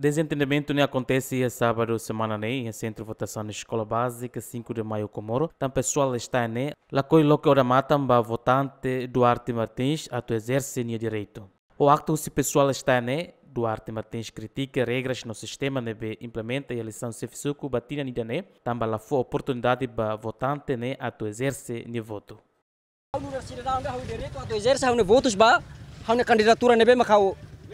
Desentendimento não acontece a sábado semana nem em centro de votação na escola básica 5 de maio Comoro. Tam então, pessoal está né, lá coi local da mata votante Duarte Martins a tu exerce seu direito. O acto se pessoal está né, Duarte Martins critica regras no sistema né, implementa e eleição se fissuco batina nida né, tamba lá foi oportunidade para votante né a tu exerce seu voto. A universidade dá o direito a tu exerce seu votos ba, a candidatura nem né, mas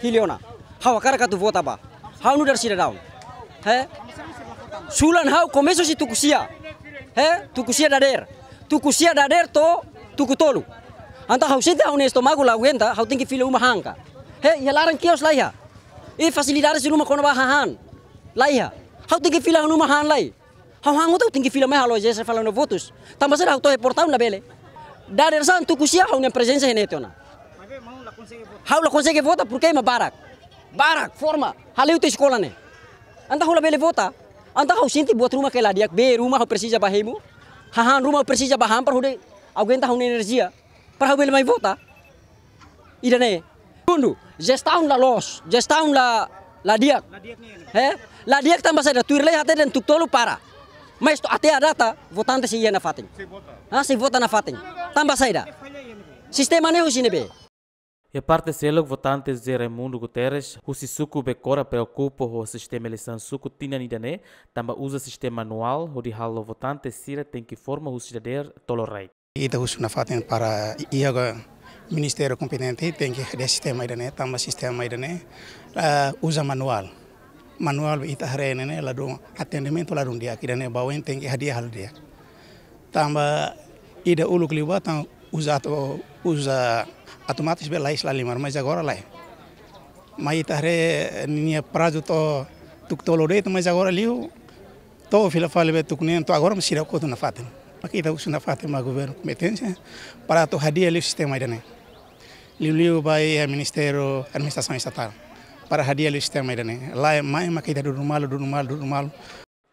hiliona. Há o cara que tu vota ba. hau nu dar sida daun he sulan hau komeso si tukusia he tukusia dader tukusia dader to tukutolu anta hau sida hau nesto magu lau hau tinggi file uma hangka he ya larang kios laiha e fasilidades di rumah kono bahahan laiha hau tinggi file hau rumah han lai hau hangu tau tinggi file mai halo jesa falano votus tambah sida hau to reportau na bele dader san tukusia hau ne presensi henetona Hau la consegue vota porque é uma barak barak, forma. Haleu te sekolah nih. Anta hula beli vota. Anta hau sinti buat rumah kela ladiak, be rumah hau persija bahemu. Hahan rumah persija baham de, hude entah hau energia. ya, perhu beli mai vota. Ida Kundo, just tahun lah los, just tahun lah ladiak, he, ladiak tambah saya tuirle hati dan tuk tolu para. Mas to até ada data votante si iya na fatin. Si vota. Ah, se vota na fatin. Tambah saya. Sistema ne be. E parte selo votantes de Raimundo Guterres, o Sisuku Becora preocupa o sistema eleição suco tinha nidane, também usa sistema anual, o de halo votante sira tem que forma o cidadão tolerante. Ita usuna fatem para iaga ministério competente tem que criar sistema idane, também sistema idane, ah, usa manual. Manual ita harene ne do atendimento ladu dia, idane bawen tem que hadiah hal dia. Também ida uluk liwa também usa ato, os uh, automatas lá lá limar, mas agora lá. Mas tare ninha prazo to tuk to loreto, mas agora ali to fila fale be tu nem to agora mas sira koto na fatem. Aqui da usando a fatem ma governo competência para to hadia ali o sistema irene. Liu vai ao Ministério Administração Estatal para hadia ali o sistema né Lá é mais uma kita do normal, do normal, do normal.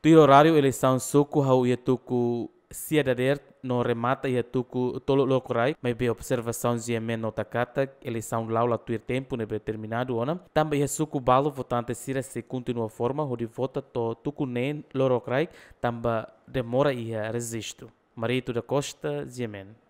Piro horário eleição socorro e toco cidadão no remata e atuco tolo locorai, mas be observação de nota no takata, eleição laula tuir tempo ne determinado ona, também a suco balo votante sira se continua forma, onde vota to tuco nem lorocrai, também demora e resisto. Marito da Costa, Ziemen.